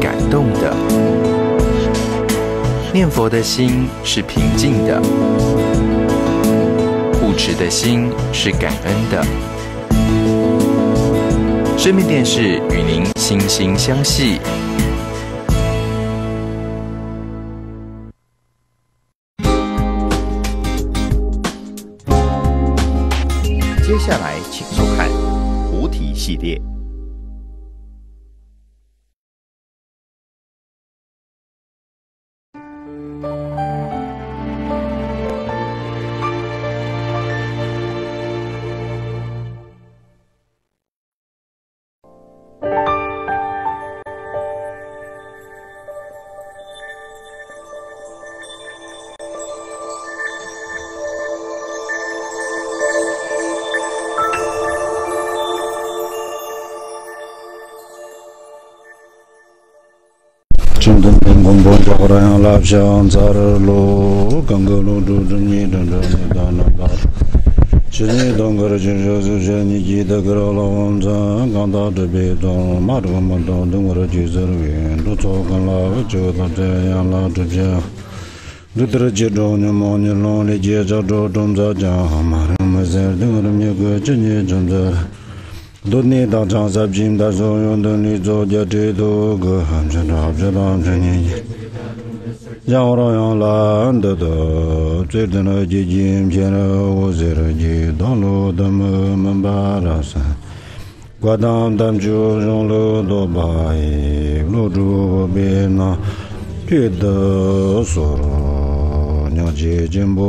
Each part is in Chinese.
感动的，念佛的心是平静的，护持的心是感恩的。生命电视与您心心相系。接下来，请收看菩提系列。lāpśāṁ cārā lō gāṅgā lō dhū dhūṁ yī dhūṁ dhūṁ yī dhāna yāng jī wā gwa chū dō chū bē bō bō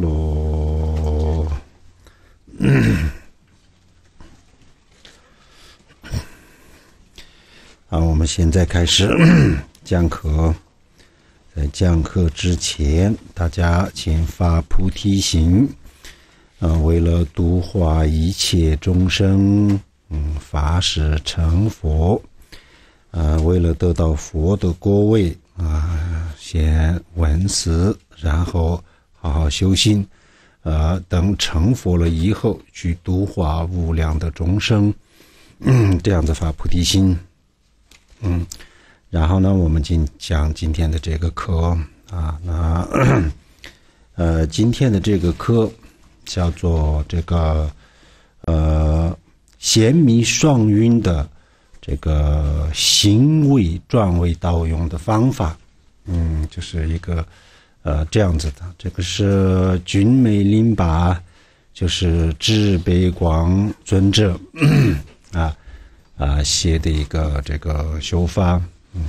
dū 好，我们现在开始讲课。在讲课之前，大家先发菩提心。啊，为了度化一切众生，嗯，发誓成佛。呃，为了得到佛的果位，啊，先闻思，然后好好修心。呃，等成佛了以后去度化无量的众生，嗯，这样子发菩提心，嗯，然后呢，我们今讲今天的这个课啊，那呃，今天的这个课叫做这个呃，贤明双晕的这个行为转位道用的方法，嗯，就是一个。呃，这样子的，这个是俊美领巴，就是智北光尊者 啊啊写的一个这个修法，嗯，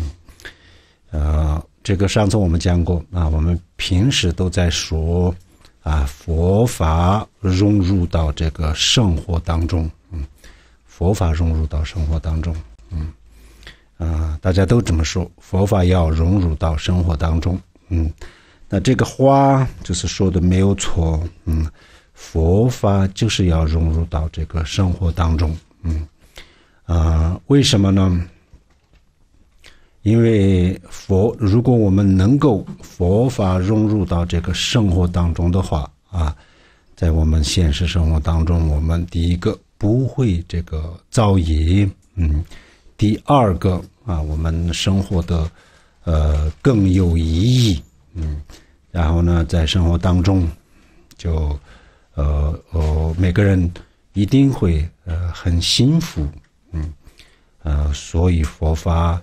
呃，这个上次我们讲过啊，我们平时都在说啊，佛法融入到这个生活当中，嗯，佛法融入到生活当中，嗯，啊，大家都这么说，佛法要融入到生活当中，嗯。那这个话就是说的没有错，嗯，佛法就是要融入到这个生活当中，嗯，啊，为什么呢？因为佛如果我们能够佛法融入到这个生活当中的话啊，在我们现实生活当中，我们第一个不会这个造业，嗯，第二个啊，我们生活的呃更有意义。嗯，然后呢，在生活当中，就，呃呃，每个人一定会呃很幸福，嗯，呃，所以佛法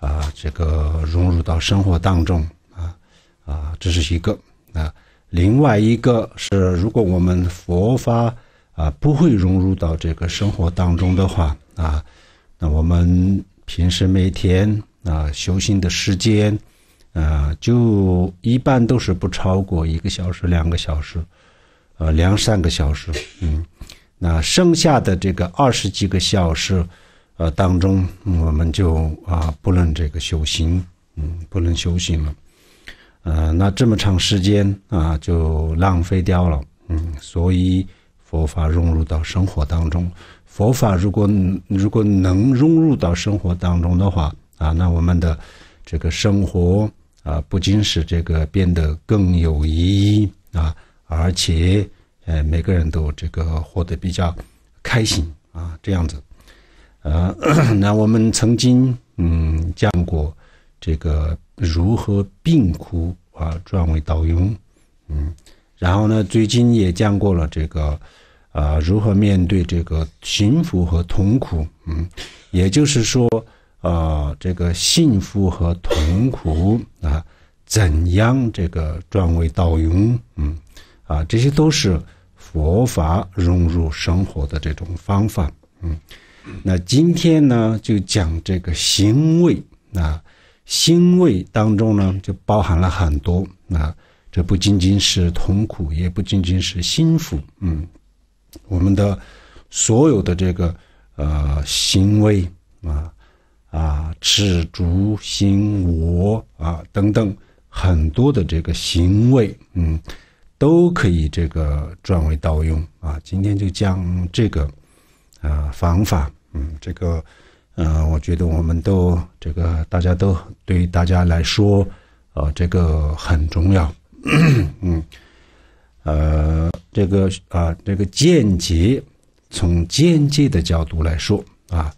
啊，这个融入到生活当中啊啊，这是一个啊，另外一个是，如果我们佛法啊不会融入到这个生活当中的话啊，那我们平时每天啊修行的时间。呃，就一般都是不超过一个小时、两个小时，呃，两三个小时，嗯，那剩下的这个二十几个小时，呃，当中我们就啊不能这个修行，嗯，不能修行了，呃，那这么长时间啊就浪费掉了，嗯，所以佛法融入到生活当中，佛法如果如果能融入到生活当中的话，啊，那我们的这个生活。啊，不仅使这个变得更有意义啊，而且呃，每个人都这个活得比较开心啊，这样子。呃，那我们曾经嗯讲过这个如何病苦啊转为倒用，嗯，然后呢，最近也讲过了这个啊，如何面对这个幸福和痛苦，嗯，也就是说。啊，这个幸福和痛苦啊，怎样这个转为道用？嗯，啊，这些都是佛法融入生活的这种方法。嗯，那今天呢，就讲这个行为。啊，行为当中呢，就包含了很多。那这不仅仅是痛苦，也不仅仅是幸福。嗯，我们的所有的这个呃行为啊。啊，赤足行、卧啊等等，很多的这个行为，嗯，都可以这个转为盗用啊。今天就讲这个啊方法，嗯，这个嗯，我觉得我们都这个大家都对大家来说，啊，这个很重要，嗯，呃，这个啊，这个见解，从见解的角度来说啊。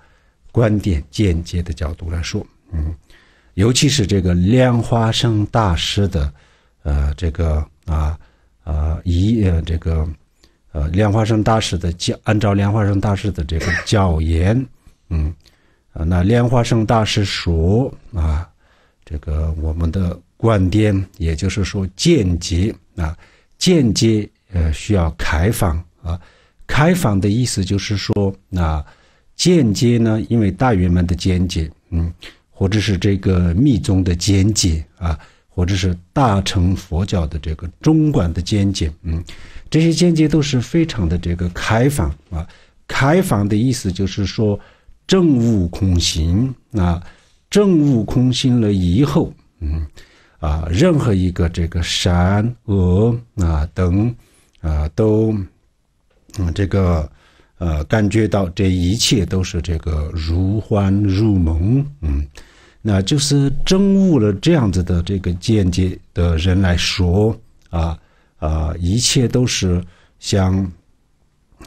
观点间接的角度来说，嗯，尤其是这个莲花生大师的，呃，这个啊，啊一呃，这个呃，莲花生大师的教，按照莲花生大师的这个教研，嗯，啊，那莲花生大师说啊，这个我们的观点，也就是说，间接啊，间接呃，需要开放啊，开放的意思就是说那。间接呢，因为大圆满的间接，嗯，或者是这个密宗的间接啊，或者是大乘佛教的这个中观的间接，嗯，这些间接都是非常的这个开放啊。开放的意思就是说，正悟空心啊，正悟空心了以后，嗯啊，任何一个这个善恶啊等啊都嗯这个。呃，感觉到这一切都是这个如幻如梦，嗯，那就是真悟了这样子的这个见解的人来说啊啊，一切都是像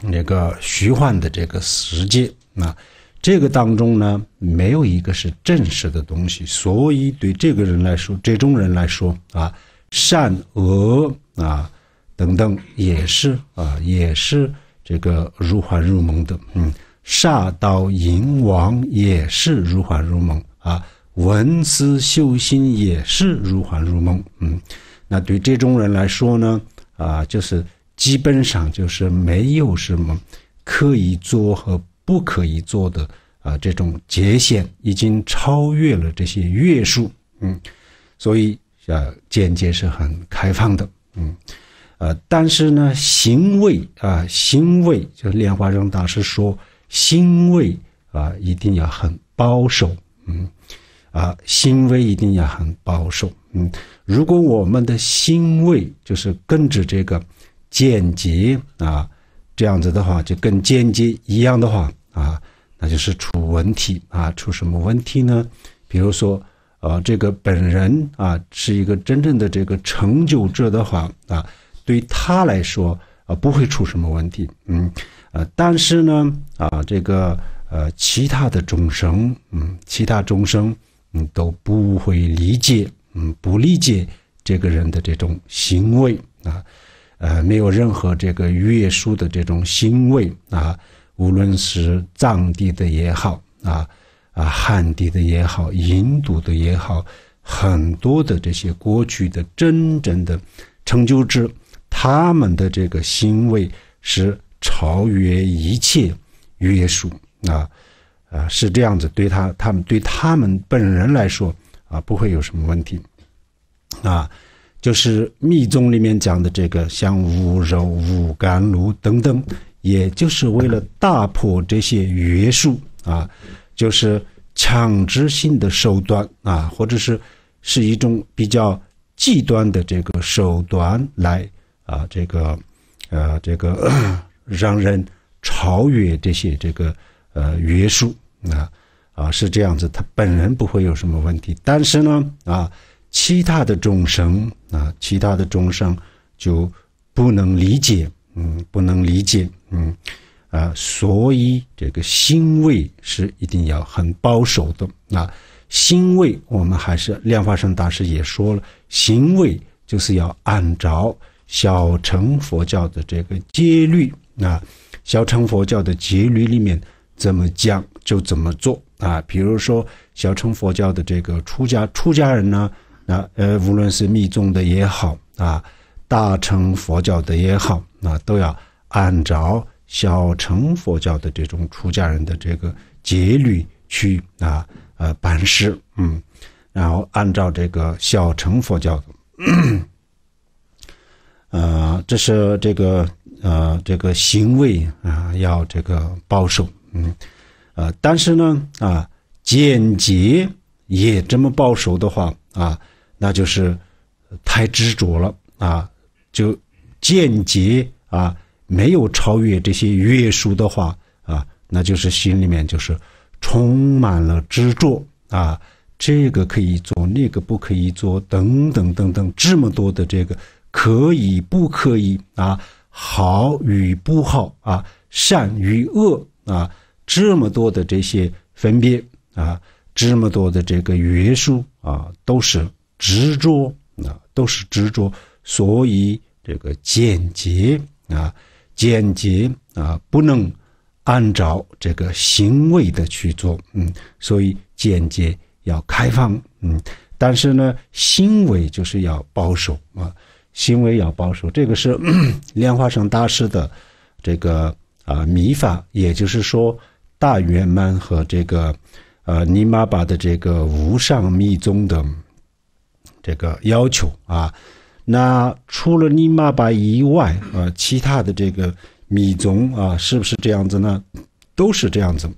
那个虚幻的这个世界，那这个当中呢，没有一个是真实的东西，所以对这个人来说，这种人来说啊，善恶啊等等也是啊，也是。这个如幻如梦的，嗯，煞刀淫王也是如幻如梦啊，文思修心也是如幻如梦，嗯，那对这种人来说呢，啊，就是基本上就是没有什么可以做和不可以做的啊，这种界限已经超越了这些约束，嗯，所以啊，见解是很开放的，嗯。呃，但是呢，行为啊，行为，就莲花生大师说，行为啊，一定要很保守，嗯，啊，行为一定要很保守，嗯，如果我们的行为就是跟着这个间接啊，这样子的话，就跟间接一样的话啊，那就是出问题啊，出什么问题呢？比如说，呃，这个本人啊，是一个真正的这个成就者的话啊。对他来说，呃，不会出什么问题，嗯，呃，但是呢，啊，这个，呃，其他的众生，嗯，其他众生，嗯，都不会理解，嗯，不理解这个人的这种行为，啊，呃，没有任何这个约束的这种行为，啊，无论是藏地的也好，啊，啊，汉地的也好，印度的也好，很多的这些过去的真正的成就者。他们的这个行为是超越一切约束啊，啊是这样子。对他、他们对他们本人来说啊，不会有什么问题啊。就是密宗里面讲的这个，像五肉、五甘露等等，也就是为了打破这些约束啊，就是强制性的手段啊，或者是是一种比较极端的这个手段来。啊，这个，呃，这个 让人超越这些这个呃约束啊啊是这样子，他本人不会有什么问题，但是呢啊，其他的众生啊，其他的众生就不能理解，嗯，不能理解，嗯，啊，所以这个行为是一定要很保守的啊，行为我们还是量化生大师也说了，行为就是要按照。小乘佛教的这个戒律啊，小乘佛教的戒律里面怎么讲就怎么做啊。比如说，小乘佛教的这个出家出家人呢，那呃，无论是密宗的也好啊，大乘佛教的也好，那都要按照小乘佛教的这种出家人的这个戒律去啊，呃，办事，嗯，然后按照这个小乘佛教的。呃，这是这个呃，这个行为啊，要这个保守，嗯，呃，但是呢，啊，简洁也这么保守的话，啊，那就是太执着了，啊，就间接啊没有超越这些约束的话，啊，那就是心里面就是充满了执着，啊，这个可以做，那个不可以做，等等等等，这么多的这个。可以不可以啊？好与不好啊，善与恶啊，这么多的这些分别啊，这么多的这个约束啊，都是执着啊，都是执着。所以这个简洁啊，简洁啊，不能按照这个行为的去做。嗯，所以简洁要开放。嗯，但是呢，行为就是要保守啊。行为要保守，这个是 莲花生大师的这个啊秘法，也就是说大圆满和这个呃尼玛巴的这个无上密宗的这个要求啊。那除了尼玛巴以外啊，其他的这个密宗啊，是不是这样子呢？都是这样子，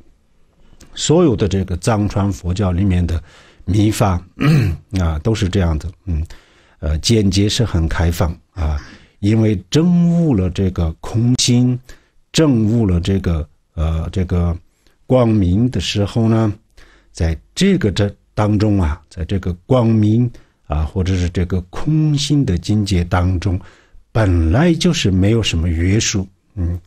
所有的这个藏传佛教里面的密法啊，都是这样子，嗯。呃，间接是很开放啊，因为证悟了这个空心，证悟了这个呃这个光明的时候呢，在这个这当中啊，在这个光明啊，或者是这个空心的境界当中，本来就是没有什么约束，嗯，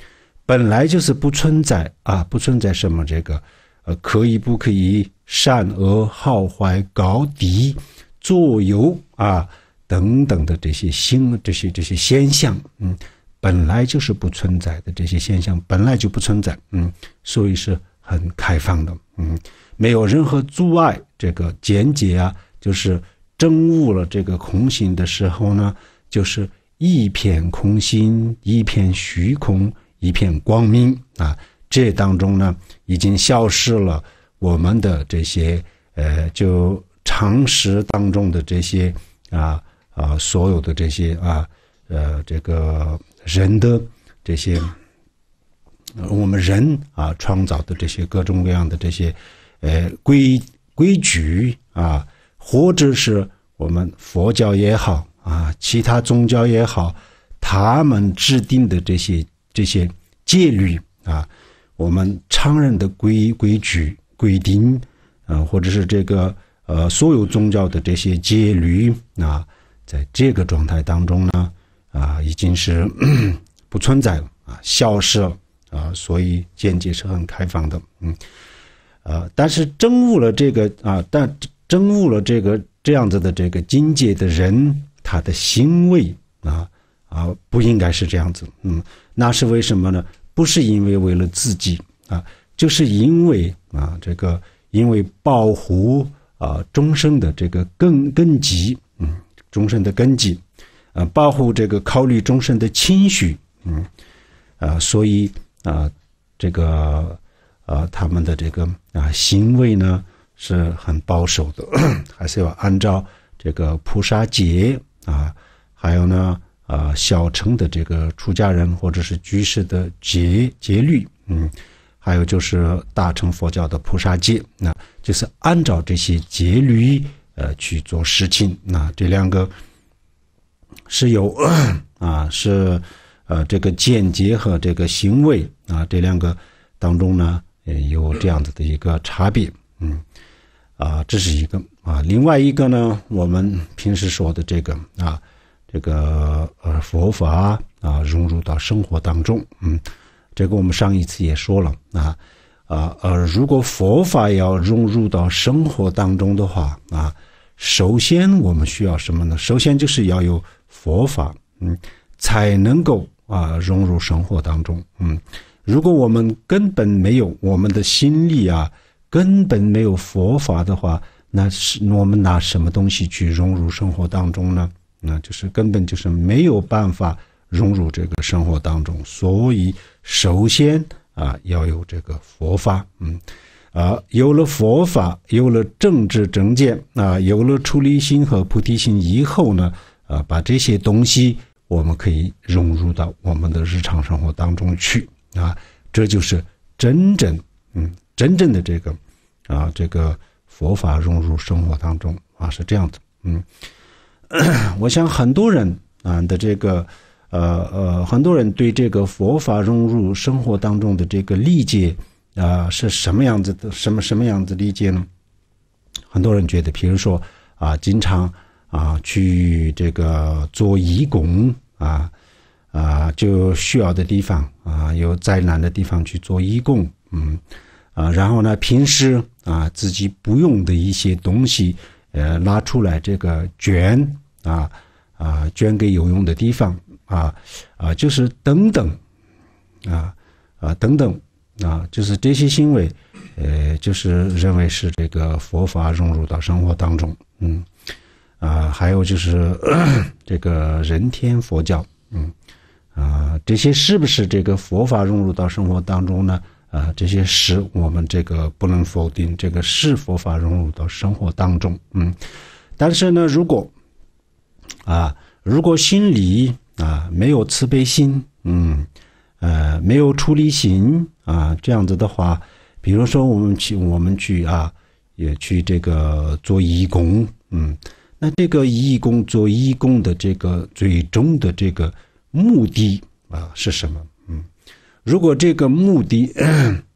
本来就是不存在啊，不存在什么这个呃可以不可以善恶好坏高低左右啊。等等的这些新、这些这些现象，嗯，本来就是不存在的。这些现象本来就不存在，嗯，所以是很开放的，嗯，没有任何阻碍。这个见解啊，就是证悟了这个空性的时候呢，就是一片空心、一片虚空、一片光明啊。这当中呢，已经消失了我们的这些呃，就常识当中的这些啊。啊，所有的这些啊，呃，这个人的这些，我们人啊创造的这些各种各样的这些，呃规规矩啊，或者是我们佛教也好啊，其他宗教也好，他们制定的这些这些戒律啊，我们常人的规规矩规定，嗯，或者是这个呃所有宗教的这些戒律啊。在这个状态当中呢，啊，已经是 不存在了啊，消失了啊，所以见解是很开放的，嗯，啊，但是真悟了这个啊，但真悟了这个这样子的这个境界的人，他的行为啊啊，不应该是这样子，嗯，那是为什么呢？不是因为为了自己啊，就是因为啊，这个因为保护啊终生的这个根根基终身的根基，呃，保护这个考虑终身的情绪，嗯，呃，所以啊，这个呃他们的这个啊行为呢是很保守的，还是要按照这个菩萨戒啊，还有呢，呃，小乘的这个出家人或者是居士的戒戒律，嗯，还有就是大乘佛教的菩萨戒，那就是按照这些戒律。呃，去做事情，那这两个是有 啊，是呃，这个见解和这个行为啊，这两个当中呢，有这样子的一个差别，嗯，啊，这是一个啊，另外一个呢，我们平时说的这个啊，这个呃，佛法啊，融入到生活当中，嗯，这个我们上一次也说了啊，啊呃，如果佛法要融入到生活当中的话啊。首先，我们需要什么呢？首先就是要有佛法，嗯，才能够啊融入生活当中，嗯。如果我们根本没有我们的心力啊，根本没有佛法的话，那是我们拿什么东西去融入生活当中呢？那就是根本就是没有办法融入这个生活当中。所以，首先啊，要有这个佛法，嗯。啊，有了佛法，有了政治正见，啊，有了出离心和菩提心以后呢，啊，把这些东西，我们可以融入到我们的日常生活当中去，啊，这就是真正，嗯，真正的这个，啊，这个佛法融入生活当中，啊，是这样子嗯，我想很多人啊的这个，呃呃，很多人对这个佛法融入生活当中的这个理解。啊，是什么样子的？什么什么样子理解呢？很多人觉得，比如说啊，经常啊去这个做义工啊啊，就需要的地方啊，有灾难的地方去做义工，嗯啊，然后呢，平时啊自己不用的一些东西，呃，拿出来这个捐啊啊捐给有用的地方啊啊，就是等等啊啊等等。啊，就是这些行为，呃，就是认为是这个佛法融入到生活当中，嗯，啊，还有就是 这个人天佛教，嗯，啊，这些是不是这个佛法融入到生活当中呢？啊，这些是，我们这个不能否定，这个是佛法融入到生活当中，嗯，但是呢，如果啊，如果心里啊没有慈悲心，嗯。呃，没有出离心啊，这样子的话，比如说我们去，我们去啊，也去这个做义工，嗯，那这个义工做义工的这个最终的这个目的啊是什么？嗯，如果这个目的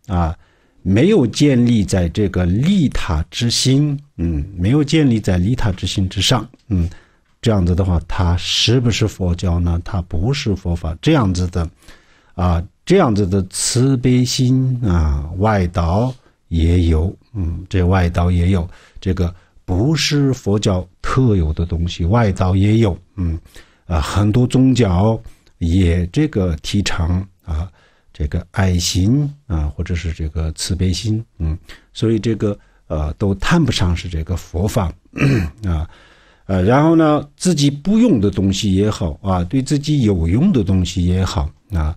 啊没有建立在这个利他之心，嗯，没有建立在利他之心之上，嗯，这样子的话，它是不是佛教呢？它不是佛法，这样子的。啊，这样子的慈悲心啊，外道也有，嗯，这外道也有这个不是佛教特有的东西，外道也有，嗯，啊，很多宗教也这个提倡啊，这个爱心啊，或者是这个慈悲心，嗯，所以这个呃，都谈不上是这个佛法啊，呃，然后呢，自己不用的东西也好啊，对自己有用的东西也好啊。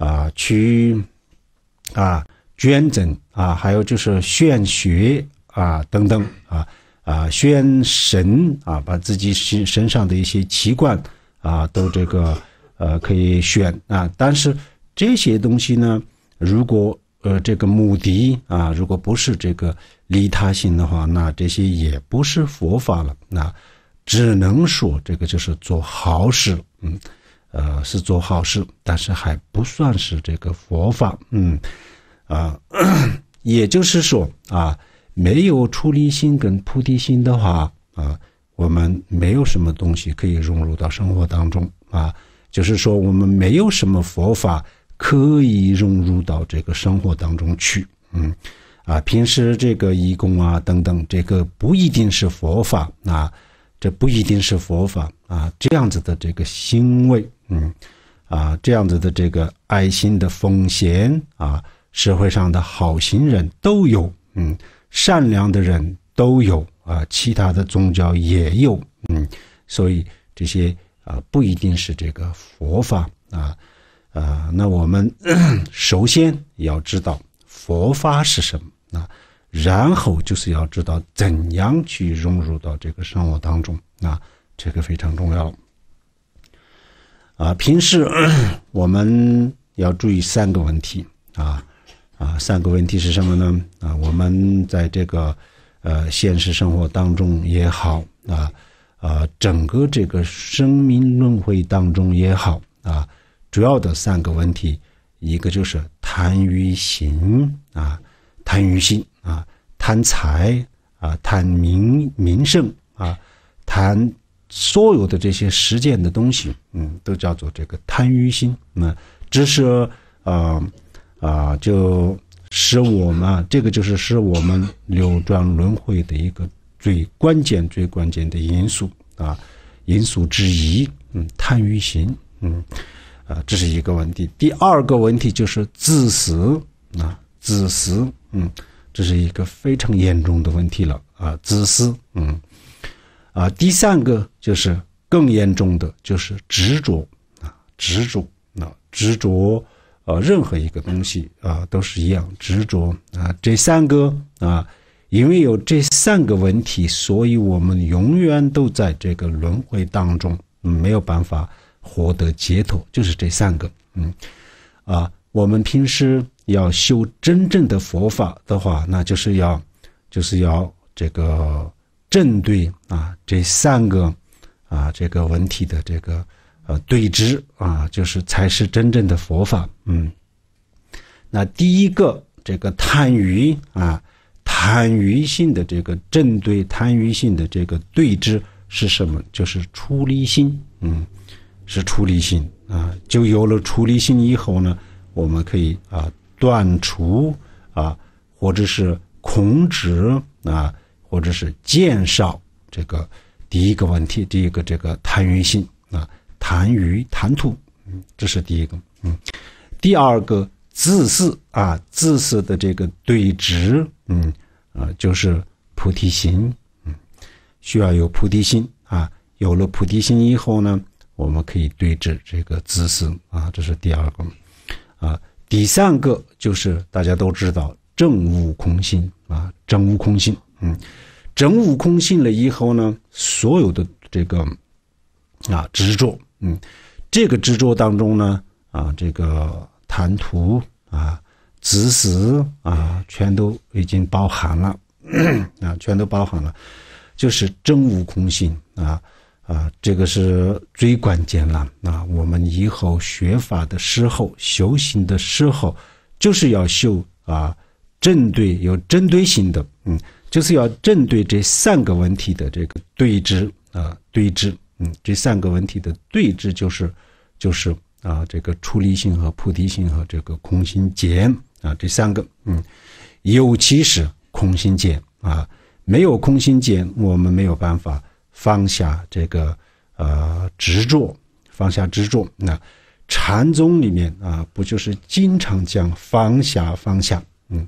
啊，去啊捐赠啊，还有就是献血啊，等等啊啊，捐神啊，把自己身身上的一些器官啊，都这个呃可以选啊。但是这些东西呢，如果呃这个目的啊，如果不是这个利他心的话，那这些也不是佛法了。那只能说这个就是做好事，嗯。呃，是做好事，但是还不算是这个佛法，嗯，啊，也就是说啊，没有出离心跟菩提心的话啊，我们没有什么东西可以融入到生活当中啊，就是说我们没有什么佛法可以融入到这个生活当中去，嗯，啊，平时这个义工啊等等，这个不一定是佛法啊，这不一定是佛法。啊，这样子的这个欣慰，嗯，啊，这样子的这个爱心的奉献啊，社会上的好心人都有，嗯，善良的人都有，啊，其他的宗教也有，嗯，所以这些啊不一定是这个佛法啊，啊，那我们 首先要知道佛法是什么，啊，然后就是要知道怎样去融入到这个生活当中，啊。这个非常重要啊！平时 我们要注意三个问题啊啊！三个问题是什么呢？啊，我们在这个呃现实生活当中也好啊啊，整个这个生命轮回当中也好啊，主要的三个问题，一个就是贪欲心啊，贪欲心啊，贪财啊，贪名名声啊，贪。所有的这些实践的东西，嗯，都叫做这个贪欲心，那只是呃啊，就使我们这个就是使我们流转轮回的一个最关键、最关键的因素啊，因素之一，嗯，贪欲心，嗯，啊，这是一个问题。第二个问题就是自私啊，自私，嗯，这是一个非常严重的问题了啊，自私，嗯。啊，第三个就是更严重的，就是执着啊，执着啊，执着，啊，任何一个东西啊，都是一样执着啊。这三个啊，因为有这三个问题，所以我们永远都在这个轮回当中，没有办法获得解脱。就是这三个，嗯，啊，我们平时要修真正的佛法的话，那就是要，就是要这个。正对啊，这三个啊，这个文体的这个呃对峙啊，就是才是真正的佛法。嗯，那第一个这个贪欲啊，贪欲性的这个正对贪欲性的这个对峙是什么？就是出离心。嗯，是出离心啊，就有了出离心以后呢，我们可以啊断除啊，或者是控制啊。或者是减少这个第一个问题，第一个这个贪欲心啊，贪欲贪图，这是第一个，嗯，第二个自私啊，自私的这个对值，嗯啊，就是菩提心，嗯，需要有菩提心啊，有了菩提心以后呢，我们可以对治这个自私啊，这是第二个，啊，第三个就是大家都知道正悟空心啊，正悟空心。嗯，真悟空性了以后呢，所有的这个啊执着，嗯，这个执着当中呢啊，这个贪图啊、执识啊，全都已经包含了，啊，全都包含了，就是真悟空性啊啊，这个是最关键了啊。我们以后学法的时候、修行的时候，就是要修啊，针对有针对性的，嗯。就是要针对这三个问题的这个对峙啊，对峙，嗯，这三个问题的对峙就是，就是啊，这个出离心和菩提心和这个空心见啊，这三个，嗯，尤其是空心见啊，没有空心见，我们没有办法放下这个呃执着，放下执着。那禅宗里面啊，不就是经常讲放下，放下，嗯，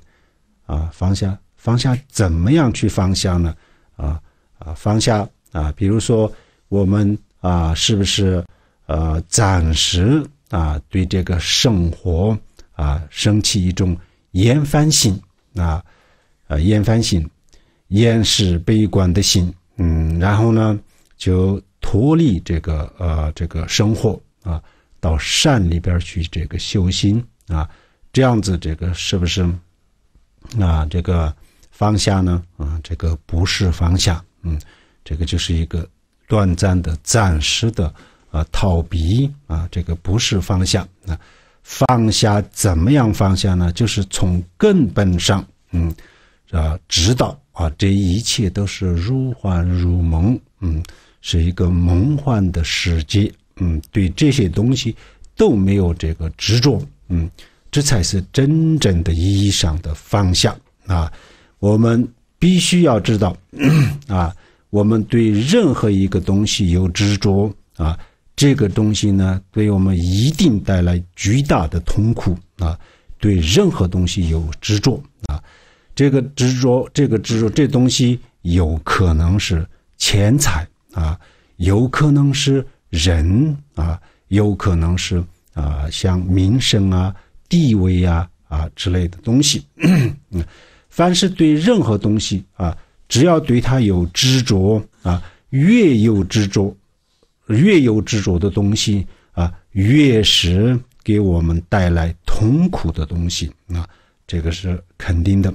啊，放下。方向怎么样去放下呢？啊啊，方向啊，比如说我们啊，是不是呃，暂时啊，对这个生活啊，升起一种厌烦心啊，呃，厌烦心，厌世悲观的心，嗯，然后呢，就脱离这个呃，这个生活啊，到山里边去这个修心啊，这样子这个是不是啊？这个。放下呢？啊，这个不是放下，嗯，这个就是一个短暂的、暂时的啊逃避啊，这个不是放下。那放下怎么样？放下呢？就是从根本上，嗯，啊，知道啊，这一切都是如幻如梦，嗯，是一个梦幻的世界，嗯，对这些东西都没有这个执着，嗯，这才是真正的意义上的放下啊。我们必须要知道 啊，我们对任何一个东西有执着啊，这个东西呢，对我们一定带来巨大的痛苦啊。对任何东西有执着啊，这个执着，这个执着，这东西有可能是钱财啊，有可能是人啊，有可能是啊，像名声啊、地位啊啊之类的东西。凡是对任何东西啊，只要对它有执着啊，越有执着，越有执着的东西啊，越是给我们带来痛苦的东西啊，这个是肯定的。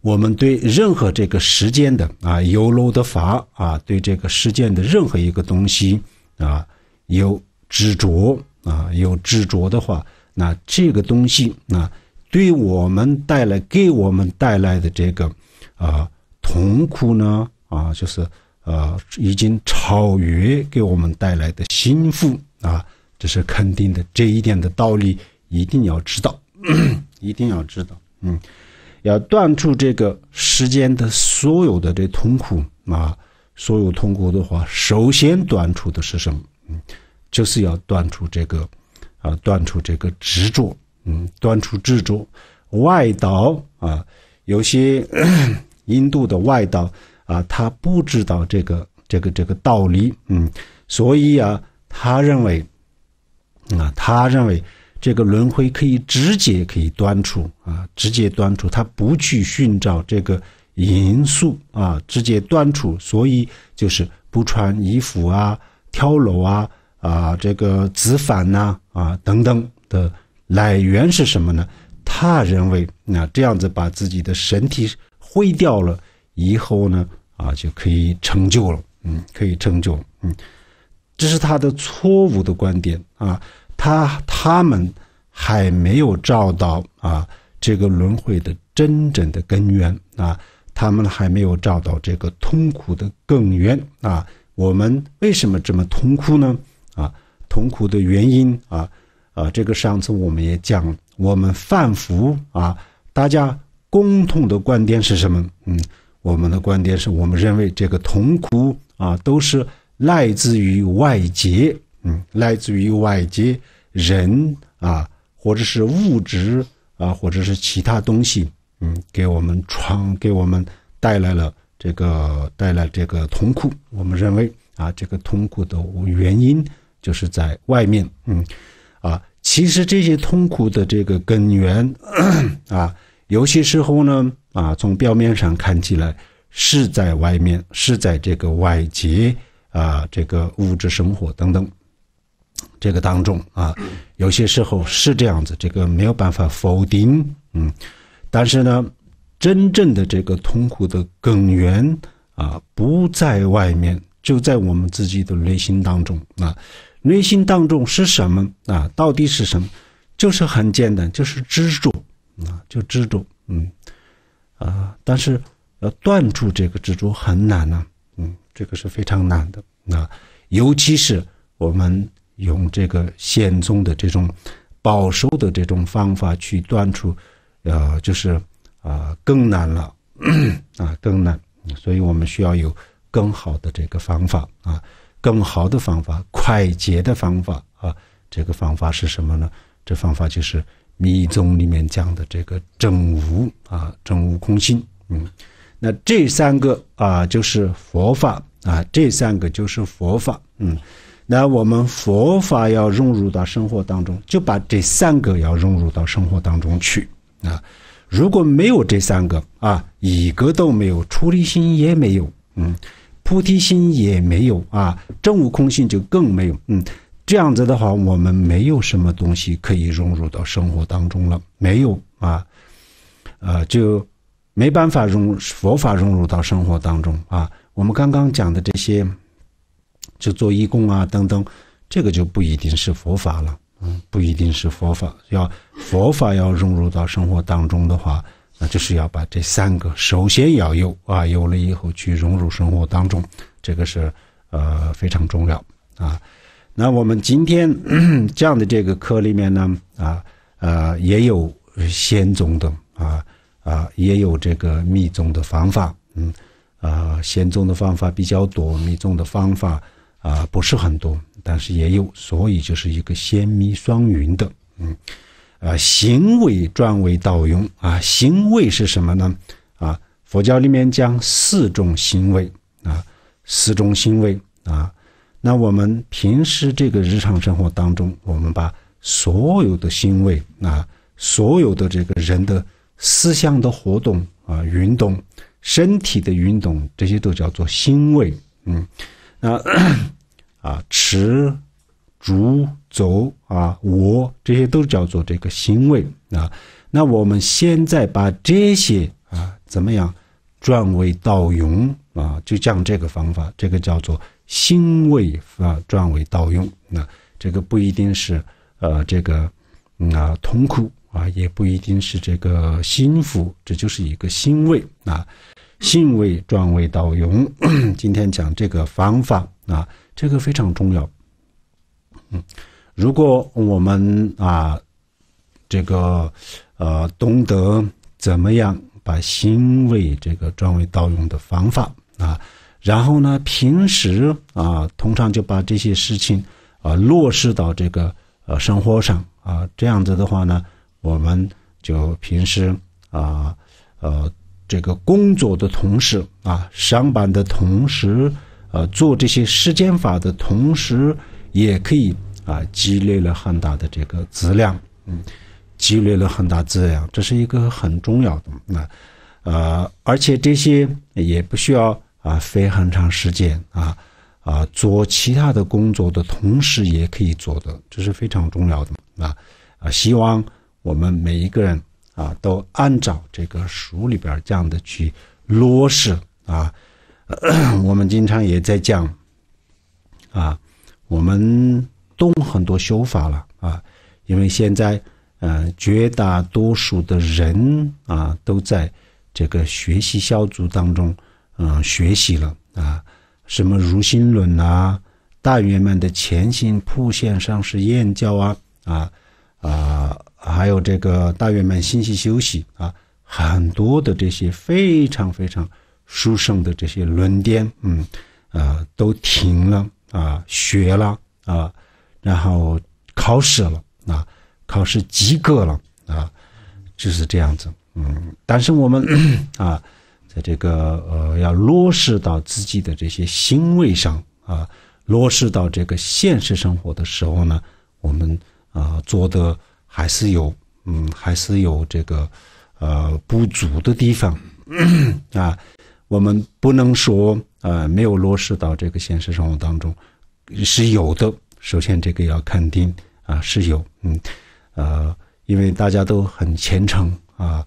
我们对任何这个时间的啊有漏的法啊，对这个世间的任何一个东西啊有执着啊，有执着的话，那这个东西啊。对我们带来给我们带来的这个，呃，痛苦呢，啊，就是呃，已经超越给我们带来的幸福啊，这是肯定的。这一点的道理一定要知道，一定要知道，嗯，要断除这个时间的所有的这痛苦啊，所有痛苦的话，首先断除的是什么？嗯，就是要断除这个，啊，断除这个执着。嗯，端出制作，外道啊，有些 印度的外道啊，他不知道这个这个这个道理，嗯，所以啊，他认为，啊，他认为这个轮回可以直接可以端出啊，直接端出，他不去寻找这个因素啊，直接端出，所以就是不穿衣服啊，跳楼啊，啊，这个自反呐，啊等等的。来源是什么呢？他认为，那这样子把自己的身体毁掉了以后呢，啊，就可以成就了，嗯，可以成就嗯，这是他的错误的观点啊，他他们还没有找到啊这个轮回的真正的根源啊，他们还没有找到这个痛苦的根源啊，我们为什么这么痛苦呢？啊，痛苦的原因啊。啊，这个上次我们也讲，我们凡夫啊，大家共同的观点是什么？嗯，我们的观点是我们认为这个痛苦啊，都是来自于外界，嗯，来自于外界人啊，或者是物质啊，或者是其他东西，嗯，给我们创，给我们带来了这个带来这个痛苦。我们认为啊，这个痛苦的原因就是在外面，嗯。其实这些痛苦的这个根源 啊，有些时候呢啊，从表面上看起来是在外面，是在这个外界啊，这个物质生活等等这个当中啊，有些时候是这样子，这个没有办法否定，嗯，但是呢，真正的这个痛苦的根源啊，不在外面，就在我们自己的内心当中啊。内心当中是什么啊？到底是什么？就是很简单，就是执着啊，就执着，嗯，啊，但是要断住这个执着很难啊，嗯，这个是非常难的啊，尤其是我们用这个显宗的这种保守的这种方法去断除，呃，就是啊，更难了啊，更难，所以我们需要有更好的这个方法啊。更好的方法，快捷的方法啊，这个方法是什么呢？这方法就是密宗里面讲的这个真无啊，真无空性。嗯，那这三个啊，就是佛法啊，这三个就是佛法。嗯，那我们佛法要融入到生活当中，就把这三个要融入到生活当中去啊。如果没有这三个啊，一个都没有，出离心也没有。嗯。菩提心也没有啊，真悟空性就更没有。嗯，这样子的话，我们没有什么东西可以融入到生活当中了，没有啊，呃，就没办法融佛法融入到生活当中啊。我们刚刚讲的这些，就做义工啊等等，这个就不一定是佛法了，嗯，不一定是佛法。要佛法要融入到生活当中的话。就是要把这三个，首先要有啊，有了以后去融入生活当中，这个是呃非常重要啊。那我们今天 讲的这个课里面呢，啊呃也有仙宗的啊啊也有这个密宗的方法，嗯啊仙宗的方法比较多，密宗的方法啊不是很多，但是也有，所以就是一个仙密双云的，嗯。啊，行为转为道用啊，行为是什么呢？啊，佛教里面讲四种行为啊，四种行为啊。那我们平时这个日常生活当中，我们把所有的行为啊，所有的这个人的思想的活动啊，运动、身体的运动，这些都叫做行为。嗯，那 啊，持、住。走啊，我这些都叫做这个行为啊。那我们现在把这些啊怎么样，转为道用啊，就讲这个方法，这个叫做心为啊转为道用。那这个不一定是呃这个啊痛苦啊，也不一定是这个幸福，这就是一个心为啊，心味转为道用。今天讲这个方法啊，这个非常重要，嗯。如果我们啊，这个呃懂得怎么样把心为这个转为道用的方法啊，然后呢，平时啊，通常就把这些事情啊落实到这个呃生活上啊，这样子的话呢，我们就平时啊呃这个工作的同时啊上班的同时，呃做这些时间法的同时，也可以。啊，积累了很大的这个质量，嗯，积累了很大质量，这是一个很重要的。那，呃，而且这些也不需要啊，费很长时间啊，啊，做其他的工作的同时也可以做的，这是非常重要的。啊啊，希望我们每一个人啊，都按照这个书里边这样的去落实啊。我们经常也在讲啊，我们。动很多修法了啊，因为现在，嗯，绝大多数的人啊，都在这个学习小组当中，嗯，学习了啊，什么如心论啊，大圆满的前行铺线上是燕教啊，啊，啊，还有这个大圆满信息休息啊，很多的这些非常非常殊胜的这些论点，嗯，呃，都停了啊，学了啊。然后考试了啊，考试及格了啊，就是这样子。嗯，但是我们 啊，在这个呃要落实到自己的这些行为上啊，落实到这个现实生活的时候呢，我们啊做的还是有嗯，还是有这个呃不足的地方 啊。我们不能说呃没有落实到这个现实生活当中，是有的。首先，这个要肯定啊，是有，嗯，呃，因为大家都很虔诚啊，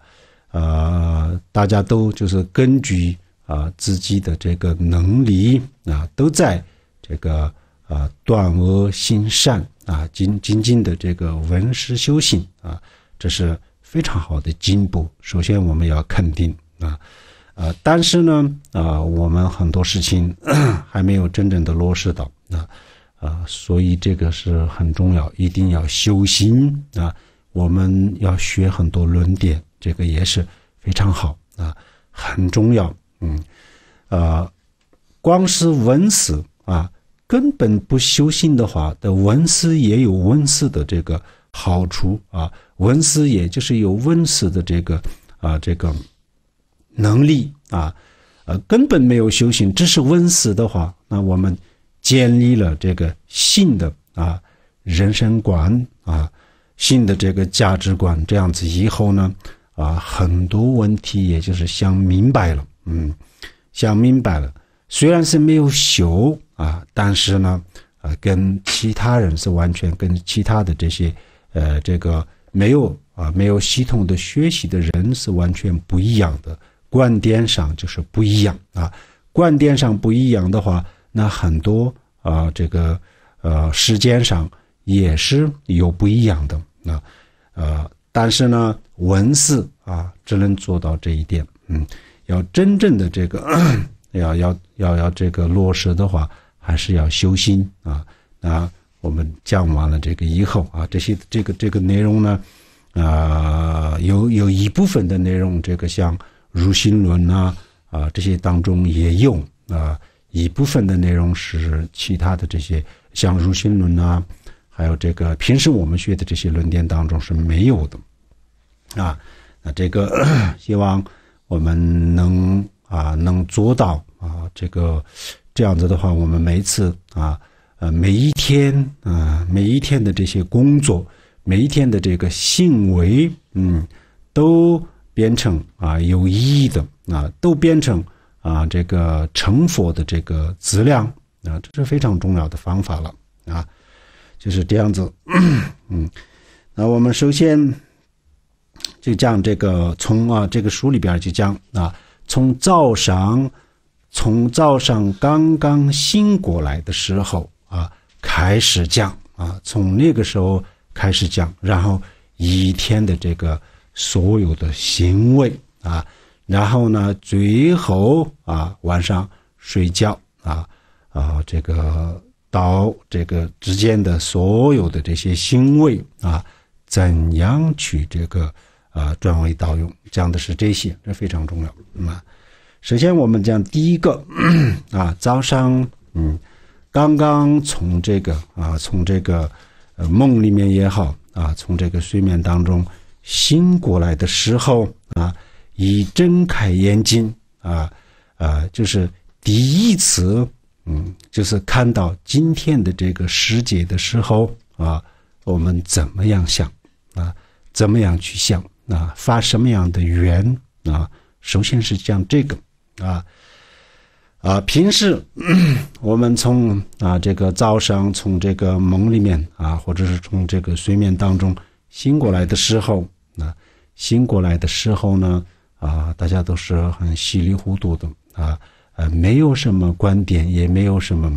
呃，大家都就是根据啊自己的这个能力啊，都在这个啊断恶行善啊，精精进的这个闻思修行啊，这是非常好的进步。首先我们要肯定啊，呃，但是呢，啊，我们很多事情 还没有真正的落实到啊。啊，所以这个是很重要，一定要修心啊。我们要学很多论点，这个也是非常好啊，很重要。嗯，啊，光是文思啊，根本不修心的话，的文思也有文思的这个好处啊。文思也就是有文思的这个啊，这个能力啊，呃，根本没有修行，只是文思的话，那我们。建立了这个新的啊人生观啊，新的这个价值观，这样子以后呢啊，很多问题也就是想明白了，嗯，想明白了，虽然是没有修啊，但是呢啊，跟其他人是完全跟其他的这些呃这个没有啊没有系统的学习的人是完全不一样的，观点上就是不一样啊，观点上不一样的话。那很多啊，这个呃，时间上也是有不一样的。那呃，但是呢，文字啊，只能做到这一点。嗯，要真正的这个，要要要要这个落实的话，还是要修心啊。那我们讲完了这个以后啊，这些这个这个内容呢，啊，有有一部分的内容，这个像《如心论》啊啊，这些当中也有啊。一部分的内容是其他的这些，像入心论啊，还有这个平时我们学的这些论点当中是没有的，啊，那这个 希望我们能啊能做到啊，这个这样子的话，我们每一次啊呃每一天啊每一天的这些工作，每一天的这个行为，嗯，都变成啊有意义的啊，都变成。啊，这个成佛的这个质量啊，这是非常重要的方法了啊，就是这样子，嗯，那我们首先就讲这个，从啊这个书里边就讲啊，从早上，从早上刚刚醒过来的时候啊开始讲啊，从那个时候开始讲，然后一天的这个所有的行为啊。然后呢？最后啊，晚上睡觉啊，啊，这个到这个之间的所有的这些腥味啊，怎样去这个啊转为盗用？讲的是这些，这非常重要。那么，首先我们讲第一个 啊，早上嗯，刚刚从这个啊，从这个呃梦里面也好啊，从这个睡眠当中醒过来的时候啊。以睁开眼睛啊，呃，就是第一次，嗯，就是看到今天的这个世界的时候啊，我们怎么样想啊，怎么样去想啊，发什么样的愿啊？首先是讲这个啊，啊，平时 我们从啊这个早上从这个梦里面啊，或者是从这个睡眠当中醒过来的时候，啊，醒过来的时候呢？啊，大家都是很稀里糊涂的啊，呃，没有什么观点，也没有什么，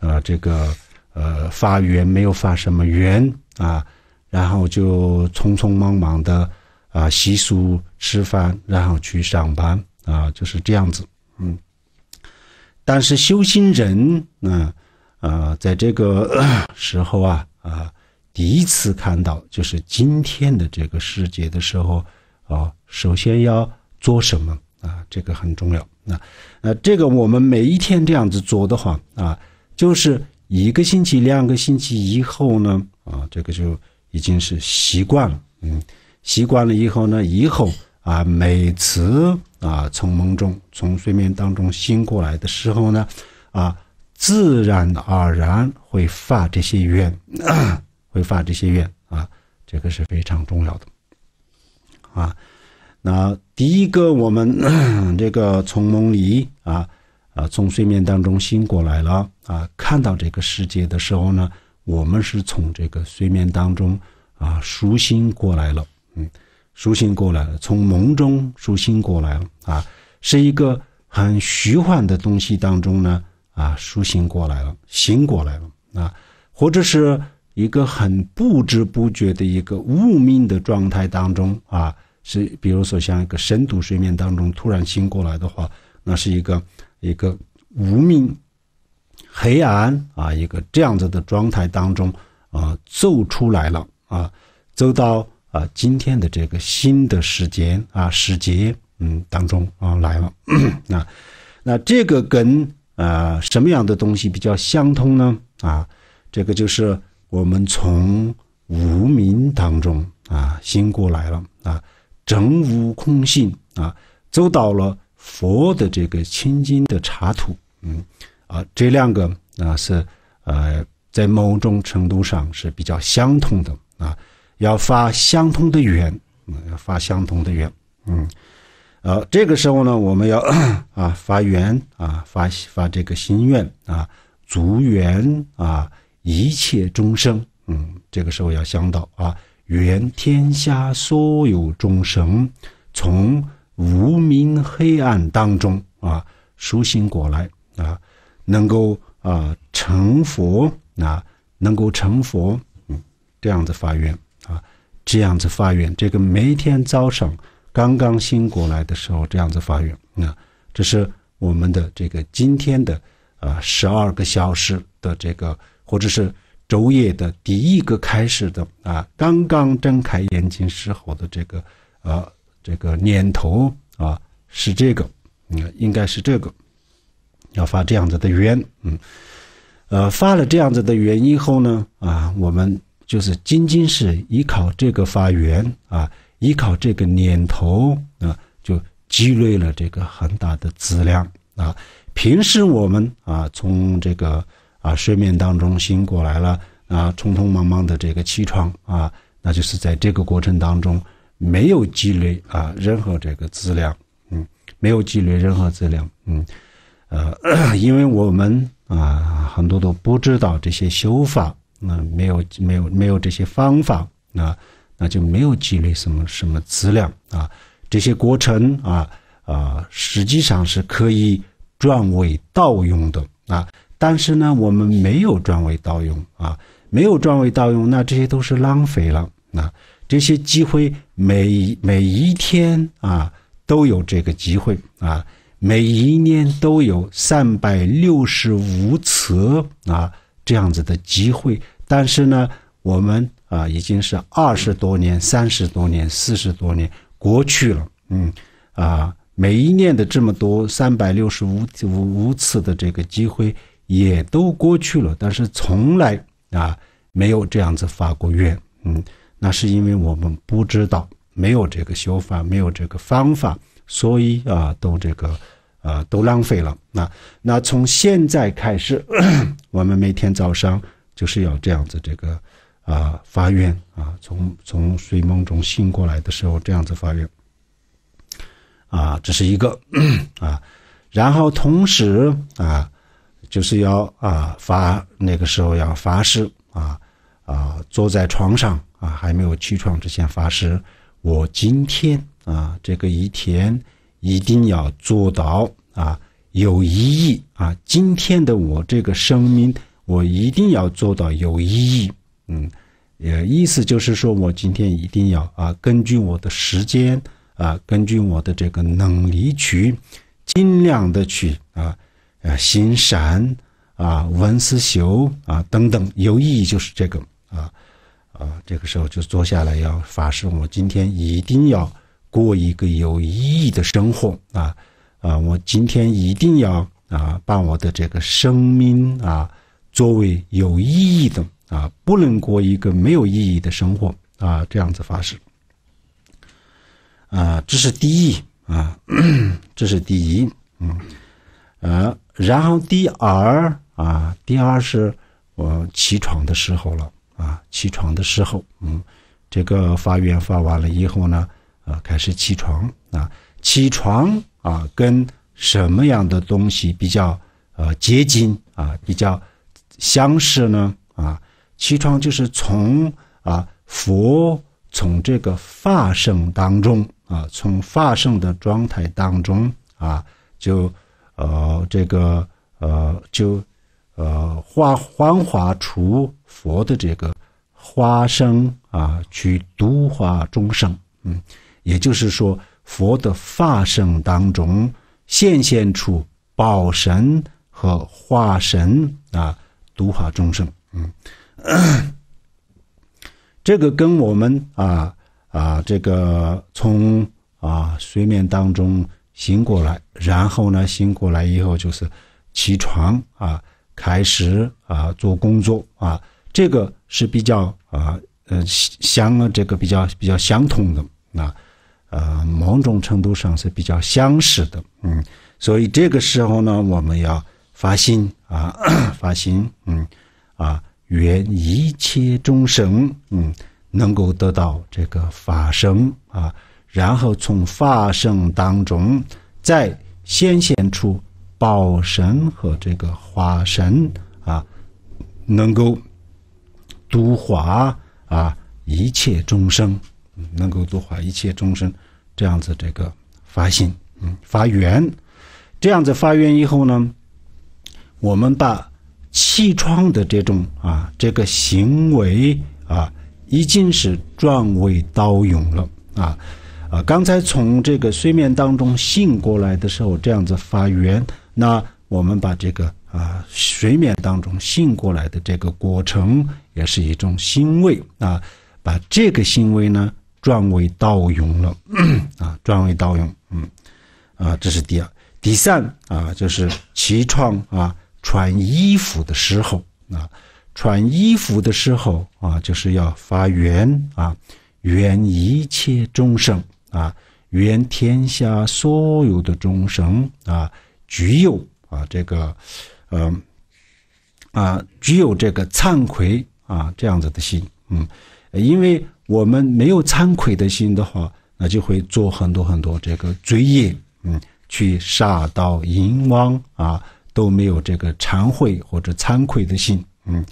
呃，这个，呃，发愿没有发什么愿啊，然后就匆匆忙忙的啊，洗漱、吃饭，然后去上班啊，就是这样子，嗯。但是修心人呢，呃，在这个 时候啊，啊，第一次看到就是今天的这个世界的时候啊，首先要。做什么啊？这个很重要。那呃，这个我们每一天这样子做的话啊，就是一个星期、两个星期以后呢啊，这个就已经是习惯了。嗯，习惯了以后呢，以后啊，每次啊，从梦中、从睡眠当中醒过来的时候呢啊，自然而然会发这些愿，会发这些愿啊，这个是非常重要的啊。那第一个，我们 这个从梦里啊，啊，从睡眠当中醒过来了啊，看到这个世界的时候呢，我们是从这个睡眠当中啊苏醒过来了，嗯，苏醒过来了，从梦中苏醒过来了啊，是一个很虚幻的东西当中呢啊苏醒过来了，醒过来了啊，或者是一个很不知不觉的一个无名的状态当中啊。是，比如说像一个深度睡眠当中突然醒过来的话，那是一个一个无名黑暗啊，一个这样子的状态当中啊，走出来了啊，走到啊今天的这个新的时间啊时节嗯当中啊来了。那那这个跟呃什么样的东西比较相通呢？啊，这个就是我们从无名当中啊醒过来了啊。真悟空性啊，走到了佛的这个清净的茶土，嗯，啊，这两个啊是呃，在某种程度上是比较相同的啊，要发相同的愿，嗯，发相同的愿，嗯，呃，这个时候呢，我们要啊发愿啊发发这个心愿啊，足愿啊一切众生，嗯，这个时候要想到啊。愿天下所有众生从无明黑暗当中啊苏醒过来啊，能够啊成佛啊，能够成佛，嗯，这样子发愿啊，这样子发愿，这个每天早上刚刚醒过来的时候，这样子发愿啊，这是我们的这个今天的啊十二个小时的这个，或者是。昼夜的第一个开始的啊，刚刚睁开眼睛时候的这个呃这个念头啊是这个，嗯应该是这个，要发这样子的愿，嗯，呃发了这样子的愿以后呢啊，我们就是仅仅是依靠这个发愿啊，依靠这个念头啊，就积累了这个很大的资粮啊。平时我们啊从这个。啊，睡眠当中醒过来了啊，匆匆忙忙的这个起床啊，那就是在这个过程当中没有积累啊任何这个资料，嗯，没有积累任何资料，嗯，呃，因为我们啊很多都不知道这些修法，那没有没有没有这些方法，那那就没有积累什么什么资料啊，这些过程啊啊实际上是可以转为盗用的。但是呢，我们没有转为盗用啊，没有转为盗用，那这些都是浪费了啊。这些机会，每每一天啊都有这个机会啊，每一年都有三百六十五次啊这样子的机会。但是呢，我们啊已经是二十多年、三十多年、四十多年过去了，嗯，啊，每一年的这么多三百六十五五五次的这个机会。也都过去了，但是从来啊没有这样子发过愿，嗯，那是因为我们不知道，没有这个修法，没有这个方法，所以啊都这个，呃都浪费了。那那从现在开始，我们每天早上就是要这样子这个啊发愿啊，从从睡梦中醒过来的时候这样子发愿，啊，这是一个 啊，然后同时啊。就是要啊发那个时候要发誓啊啊坐在床上啊还没有起床之前发誓我今天啊这个一天一定要做到啊有意义啊今天的我这个生命我一定要做到有意义嗯也意思就是说我今天一定要啊根据我的时间啊根据我的这个能力去尽量的去啊。啊，行善啊，文思修啊等等有意义就是这个啊啊，这个时候就坐下来要发誓，我今天一定要过一个有意义的生活啊啊，我今天一定要啊把我的这个生命啊作为有意义的啊，不能过一个没有意义的生活啊，这样子发誓啊，这是第一啊，这是第一，嗯，啊。然后第二啊，第二是，我起床的时候了啊，起床的时候，嗯，这个发愿发完了以后呢，啊，开始起床啊，起床啊，跟什么样的东西比较呃接近啊，比较相似呢啊？起床就是从啊佛从这个发生当中啊，从发生的状态当中啊就。呃，这个呃，就呃化幻化除佛的这个化生啊，去度化众生，嗯，也就是说，佛的法身当中显现出宝神和化身啊，度化众生，嗯，这个跟我们啊啊，这个从啊睡眠当中。醒过来，然后呢？醒过来以后就是起床啊，开始啊做工作啊，这个是比较啊呃相这个比较比较相同的，啊，呃某种程度上是比较相似的，嗯。所以这个时候呢，我们要发心啊，发心，嗯啊，愿一切众生嗯能够得到这个法生啊。然后从法身当中再显现出宝身和这个化身啊，能够度化啊一切众生，能够度化一切众生，这样子这个发心，嗯，发愿，这样子发愿以后呢，我们把气窗的这种啊这个行为啊，已经是转为道用了啊。啊，刚才从这个睡眠当中醒过来的时候，这样子发圆，那我们把这个啊睡眠当中醒过来的这个过程也是一种欣慰啊，把这个欣慰呢转为道用了 啊，转为道用，嗯，啊，这是第二、第三啊，就是起床啊，穿衣服的时候啊，穿衣服的时候啊，就是要发圆啊，愿一切众生。啊，愿天下所有的众生啊，具有啊这个，呃，啊，具有这个忏悔啊这样子的心，嗯，因为我们没有忏悔的心的话，那就会做很多很多这个罪业，嗯，去杀盗淫妄啊，都没有这个忏悔或者惭愧的心，嗯，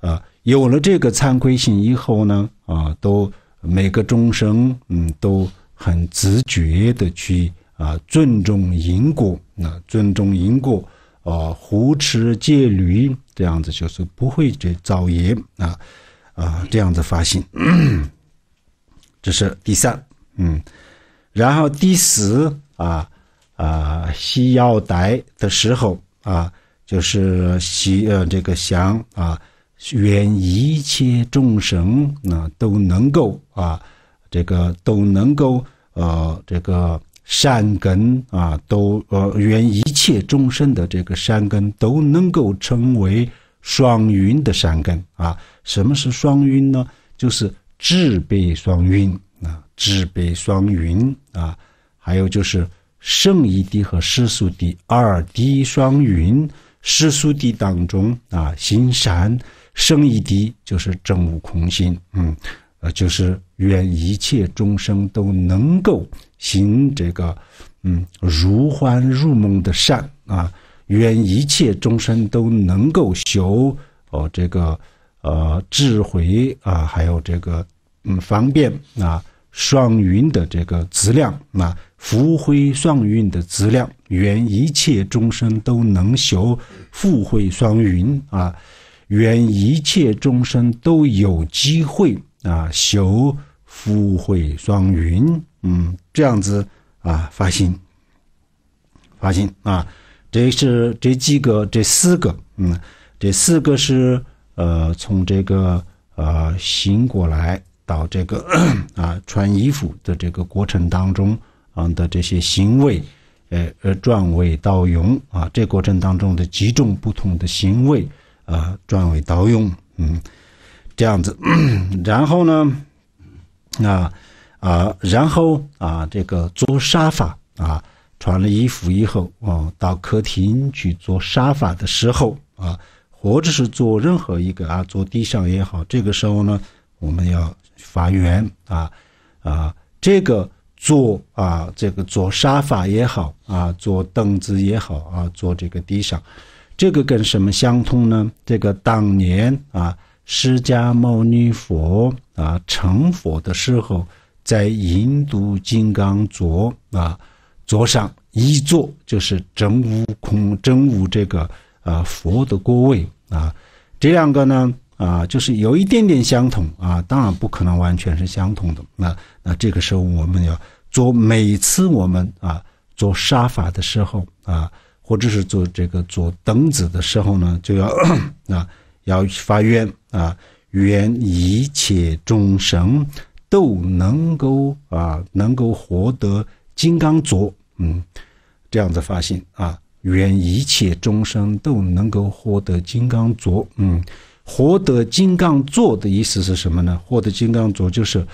啊。有了这个惭愧心以后呢，啊，都每个众生，嗯，都。很直觉的去啊，尊重因果，那尊重因果，啊胡吃戒律，这样子就是不会这造业啊啊，这样子发心，这是第三，嗯，然后第四啊啊，西要带的时候啊，就是系呃这个想啊，愿一切众生啊都能够啊，这个都能够。呃，这个善根啊，都呃，愿一切众生的这个善根都能够成为双运的善根啊。什么是双运呢？就是智悲双运啊，智悲双运啊，还有就是圣一地和世俗地二地双运。世俗地当中啊，心善；圣一地就是正悟空心，嗯。啊，就是愿一切众生都能够行这个，嗯，如幻如梦的善啊，愿一切众生都能够修哦这个呃智慧啊，还有这个嗯方便啊，双运的这个质量啊，福慧双运的质量，愿一切众生都能修福慧双运啊，愿一切众生都有机会。啊，修福慧双运，嗯，这样子啊，发心，发心啊，这是这几个，这四个，嗯，这四个是呃，从这个呃，行过来到这个 啊，穿衣服的这个过程当中啊的这些行为，呃呃，转为道用啊，这过程当中的几种不同的行为啊，转为道用，嗯。这样子，然后呢？啊啊，然后啊，这个坐沙发啊，穿了衣服以后啊，到客厅去坐沙发的时候啊，或者是坐任何一个啊，坐地上也好，这个时候呢，我们要发源啊啊，这个坐啊，这个坐沙发也好啊，坐凳子也好啊，坐这个地上，这个跟什么相通呢？这个当年啊。释迦牟尼佛啊，成佛的时候，在印度金刚座啊，座上一坐就是真悟空真悟这个啊佛的国位啊，这两个呢啊，就是有一点点相同啊，当然不可能完全是相同的。那那这个时候，我们要做每次我们啊做沙发的时候啊，或者是做这个做凳子的时候呢，就要啊要发愿。啊，愿一切众生都能够啊，能够获得金刚镯，嗯，这样子发心啊，愿一切众生都能够获得金刚镯，嗯，获得金刚座的意思是什么呢？获得金刚镯就是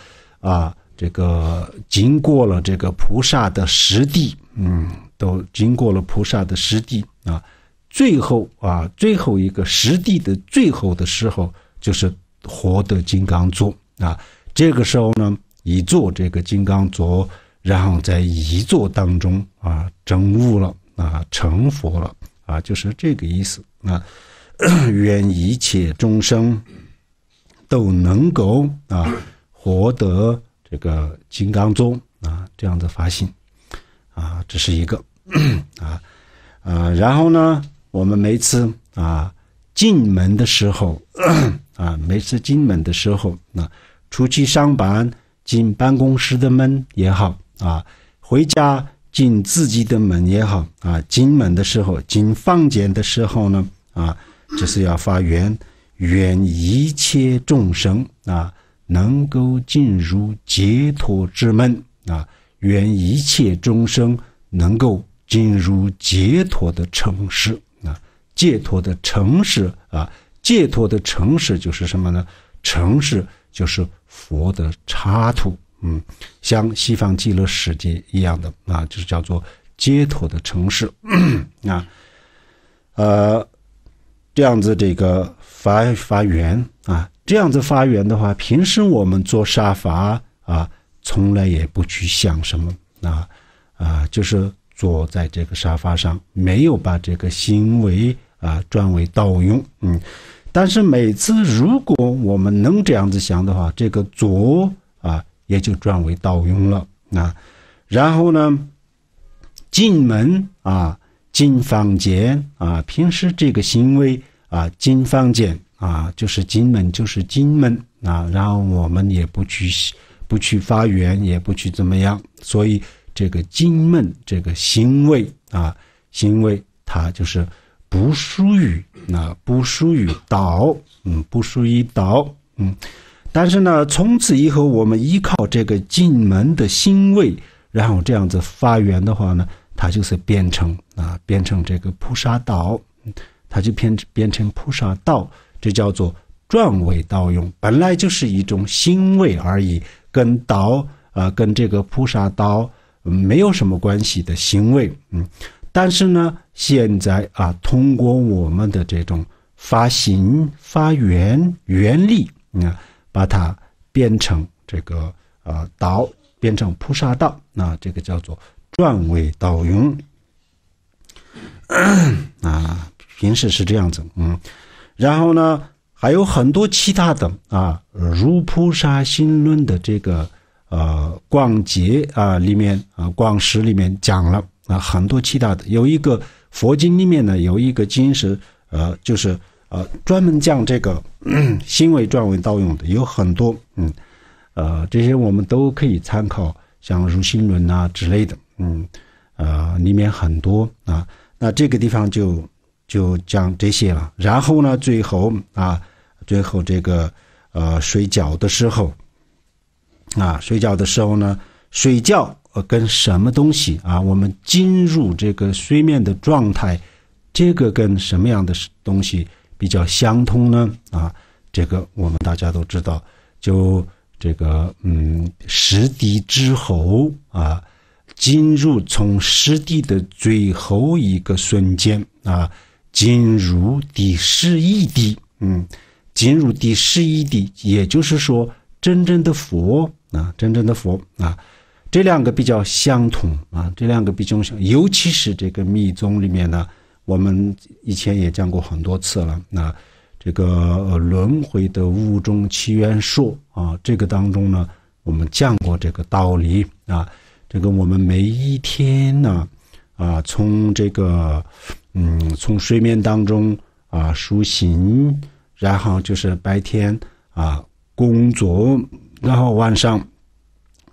啊，这个经过了这个菩萨的实地，嗯，都经过了菩萨的实地啊，最后啊，最后一个实地的最后的时候。就是活得金刚座啊，这个时候呢，一坐这个金刚座，然后在一坐当中啊，证悟了啊，成佛了啊，就是这个意思啊。愿一切众生都能够啊获得这个金刚座啊这样的发心啊，这是一个 啊啊。然后呢，我们每次啊进门的时候。啊，每次进门的时候，那出去上班进办公室的门也好啊，回家进自己的门也好啊，进门的时候，进房间的时候呢，啊，就是要发愿，愿一切众生啊，能够进入解脱之门啊，愿一切众生能够进入解脱的城市啊，解脱的城市啊。解脱的城市就是什么呢？城市就是佛的插图，嗯，像西方极乐世界一样的啊，就是叫做解脱的城市啊。呃，这样子这个发发源啊，这样子发源的话，平时我们坐沙发啊，从来也不去想什么啊啊，就是坐在这个沙发上，没有把这个行为啊转为盗用，嗯。但是每次如果我们能这样子想的话，这个左啊也就转为倒用了啊。然后呢，进门啊，进房间啊，平时这个行为啊，进房间啊，就是进门，就是进门啊。然后我们也不去，不去发源，也不去怎么样。所以这个进门这个行为啊，行为它就是不属于。那不属于道，嗯，不属于道，嗯，但是呢，从此以后我们依靠这个进门的行位，然后这样子发源的话呢，它就是变成啊，变成这个菩萨道，它就变变成菩萨道，这叫做转位道用，本来就是一种行位而已，跟道啊，跟这个菩萨道、没有什么关系的行为，嗯，但是呢。现在啊，通过我们的这种发行、发源原力啊，把它变成这个呃道，变成菩萨道，那这个叫做转为道用。啊，平时是这样子，嗯。然后呢，还有很多其他的啊，如菩萨心论的这个呃广解啊里面啊广释里面讲了啊很多其他的，有一个。佛经里面呢有一个经是呃，就是呃专门讲这个行为转为盗用的，有很多嗯，呃这些我们都可以参考，像《如心论》啊之类的，嗯呃里面很多啊。那这个地方就就讲这些了。然后呢，最后啊，最后这个呃睡觉的时候啊，睡觉的时候呢，睡觉。跟什么东西啊？我们进入这个睡眠的状态，这个跟什么样的东西比较相通呢？啊，这个我们大家都知道，就这个嗯，十地之后啊，进入从十地的最后一个瞬间啊，进入第十一地，嗯，进入第十一地，也就是说，真正的佛啊，真正的佛啊。这两个比较相同啊，这两个比较相，尤其是这个密宗里面呢，我们以前也讲过很多次了。那这个轮回的雾中起源说啊，这个当中呢，我们讲过这个道理啊。这个我们每一天呢，啊，从这个嗯，从睡眠当中啊苏醒，然后就是白天啊工作，然后晚上。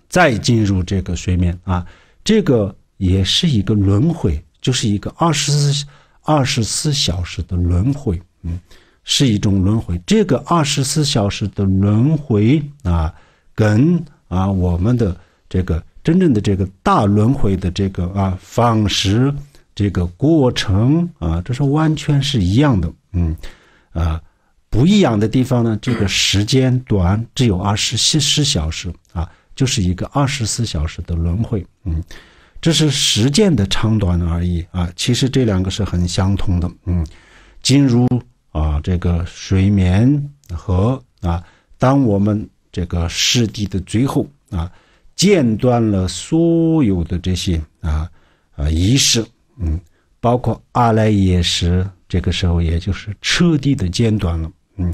再进入这个睡眠啊，这个也是一个轮回，就是一个二十四二十四小时的轮回，嗯，是一种轮回。这个二十四小时的轮回啊，跟啊我们的这个真正的这个大轮回的这个啊方式这个过程啊，这是完全是一样的，嗯，啊不一样的地方呢，这个时间短，只有二十四小时啊。就是一个二十四小时的轮回，嗯，这是时间的长短而已啊。其实这两个是很相通的，嗯，进入啊这个睡眠和啊，当我们这个湿地的最后啊，间断了所有的这些啊啊仪式，嗯，包括阿赖耶识，这个时候也就是彻底的间断了，嗯，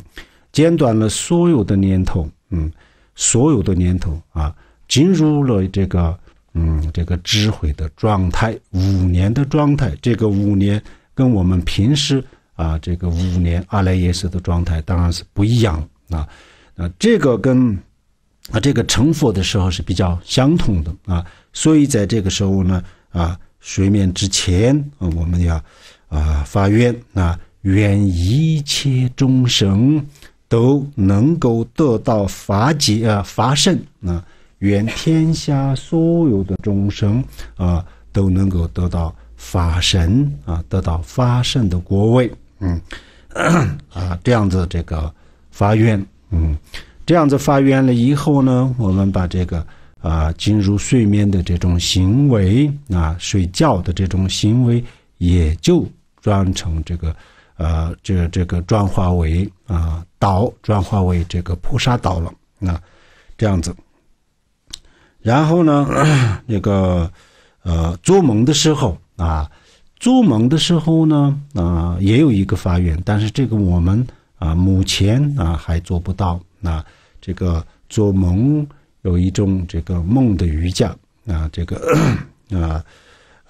间断了所有的念头，嗯。所有的念头啊，进入了这个嗯，这个智慧的状态，五年的状态。这个五年跟我们平时啊，这个五年阿赖耶识的状态当然是不一样啊。那这个跟啊这个成佛的时候是比较相同的啊。所以在这个时候呢啊，睡眠之前啊，我们要啊发愿啊，愿一切众生。都能够得到法解啊法圣啊，愿天下所有的众生啊都能够得到法神啊，得到法圣的果位，嗯，啊这样子这个发愿，嗯，这样子发愿了以后呢，我们把这个啊进入睡眠的这种行为啊，睡觉的这种行为也就转成这个。呃，这这个转化为啊岛，转化为这个菩萨岛了，那这样子。然后呢，那个呃做梦的时候啊，做梦的时候呢，啊也有一个发愿，但是这个我们啊目前啊还做不到。那这个做梦有一种这个梦的瑜伽，啊这个 啊。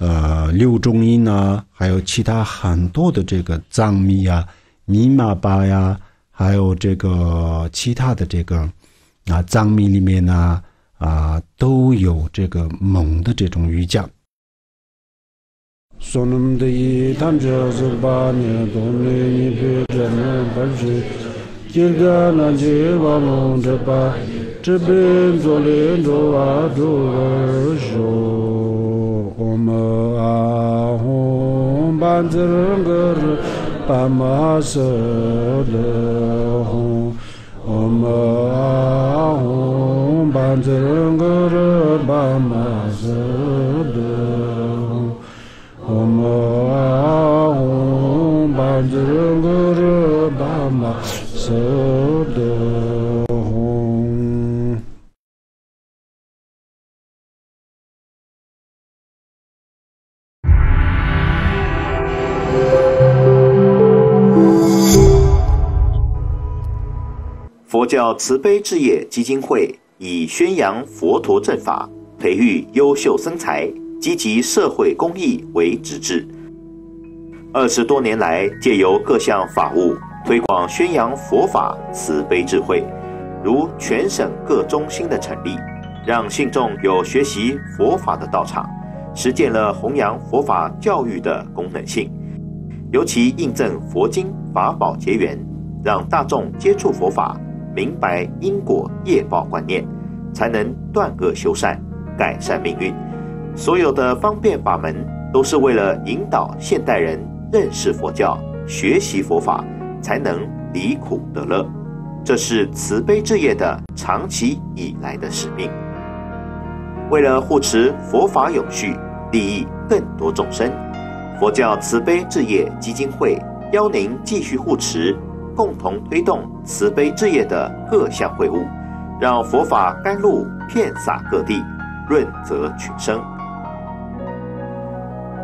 呃，六中音啊，还有其他很多的这个藏密啊、尼玛巴呀，还有这个其他的这个啊藏密里面呢啊，都有这个蒙的这种瑜伽。Om Ahom Banzernger Pamasodahom Om Ahom Banzernger Pamasodahom Om Ahom Banzernger Pamasodahom 佛教慈悲置业基金会以宣扬佛陀正法、培育优秀僧才、积极社会公益为直至。二十多年来，借由各项法务推广宣扬佛法慈悲智慧，如全省各中心的成立，让信众有学习佛法的道场，实践了弘扬佛法教育的功能性，尤其印证佛经法宝结缘，让大众接触佛法。明白因果业报观念，才能断恶修善，改善命运。所有的方便法门，都是为了引导现代人认识佛教、学习佛法，才能离苦得乐。这是慈悲置业的长期以来的使命。为了护持佛法永续，利益更多众生，佛教慈悲置业基金会邀您继续护持。共同推动慈悲置业的各项会务，让佛法甘露遍洒各地，润泽群生。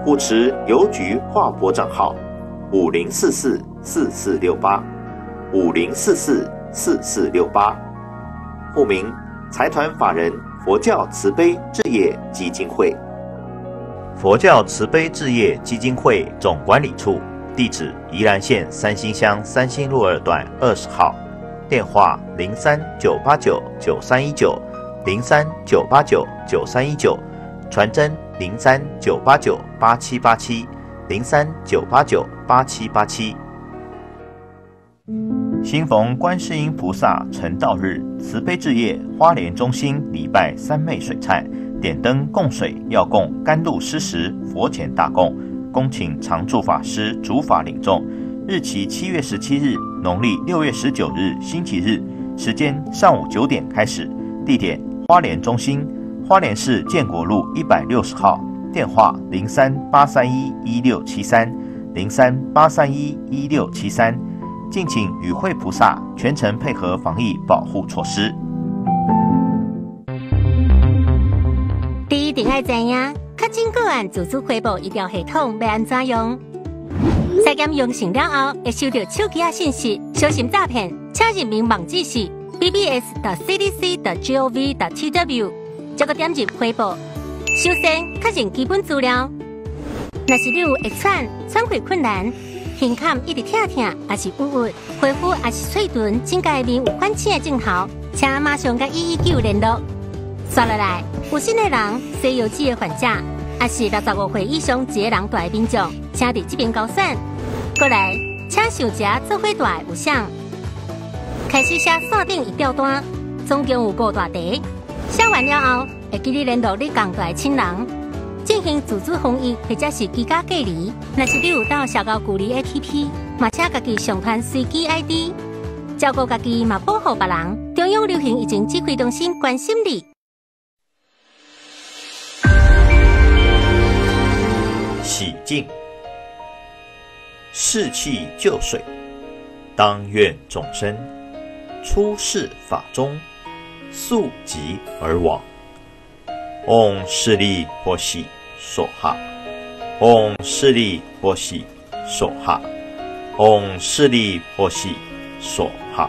护持邮局划拨账号：五零四四四四六八，五零四四四四六八，户名：财团法人佛教慈悲置业基金会，佛教慈悲置业基金会总管理处。地址：宜兰县三星乡三星路二段二十号，电话：零三九八九九三一九零三九八九九三一九，传真：零三九八九八七八七零三九八九八七八七。新逢观世音菩萨成道日，慈悲置业花莲中心礼拜三昧水忏，点灯供水，要供甘露施食，佛前大供。恭请常住法师主法领众，日期七月十七日（农历六月十九日），星期日，时间上午九点开始，地点花莲中心，花莲市建国路一百六十号，电话零三八三一一六七三零三八三一一六七三。敬请与会菩萨全程配合防疫保护措施。第一点爱怎样？确诊个案自主汇报医疗系统要安怎样？筛检阳性了后会收到手机啊信息，小心诈骗，请入民网址是 bbs. 的 cdc. 的 gov. 的 tw.，再个点击汇报，首先确认基本资料。若是你有遗喘、喘气困难、胸腔一直痛痛，还是呜呜，恢复还是嘴唇、肩界面有反气的征兆，请马上跟一一九联络。收了来。有心的人，西游记》的患者，也是六十五岁以上一个人住的民众，请在这边交闪过来，请受者做会住的有项，开始写线顶一条单，总共有五大题，写完了后会给你联络你刚住的亲人，进行组织防疫或者是居家隔离。若是你有到社交距离 A P P，马请家己上传随机 I D，照顾家己嘛保护别人，中央流行疫情指挥中心关心你。洗净，湿气就水。当愿众生出世法中速疾而往。嗡势利波悉所哈，嗡势利波悉所哈，嗡势利波悉所哈。